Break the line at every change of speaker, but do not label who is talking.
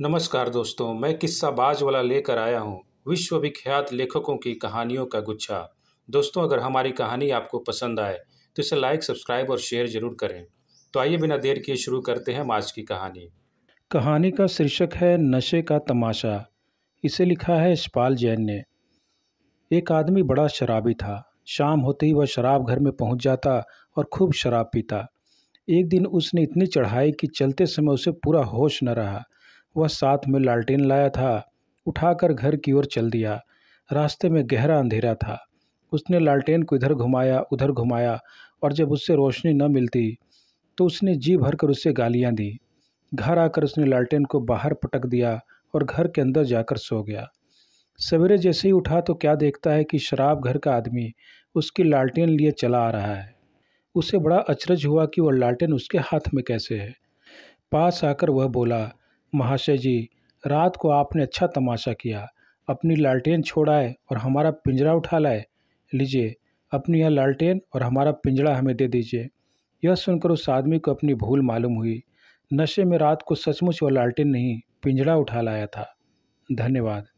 नमस्कार दोस्तों मैं बाज वाला लेकर आया हूँ विश्वविख्यात लेखकों की कहानियों का गुच्छा दोस्तों अगर हमारी कहानी आपको पसंद आए तो इसे लाइक सब्सक्राइब और शेयर जरूर करें तो आइए बिना देर किए शुरू करते हैं आज की कहानी
कहानी का शीर्षक है नशे का तमाशा इसे लिखा है इस्पाल जैन ने एक आदमी बड़ा शराबी था शाम होते ही वह शराब घर में पहुंच जाता और खूब शराब पीता एक दिन उसने इतनी चढ़ाई कि चलते समय उसे पूरा होश न रहा वह साथ में लालटेन लाया था उठाकर घर की ओर चल दिया रास्ते में गहरा अंधेरा था उसने लालटेन को इधर घुमाया उधर घुमाया और जब उससे रोशनी न मिलती तो उसने जी भर कर उससे गालियाँ दी घर आकर उसने लालटेन को बाहर पटक दिया और घर के अंदर जाकर सो गया सवेरे जैसे ही उठा तो क्या देखता है कि शराब घर का आदमी उसकी लालटेन लिए चला आ रहा है उसे बड़ा अचरज हुआ कि वह लालटेन उसके हाथ में कैसे है पास आकर वह बोला महाशय जी रात को आपने अच्छा तमाशा किया अपनी लालटेन छोड़ाए और हमारा पिंजरा उठा लाए लीजिए अपनी यह लालटेन और हमारा पिंजरा हमें दे दीजिए यह सुनकर उस आदमी को अपनी भूल मालूम हुई नशे में रात को सचमुच वह लालटेन नहीं पिंजरा उठा लाया था धन्यवाद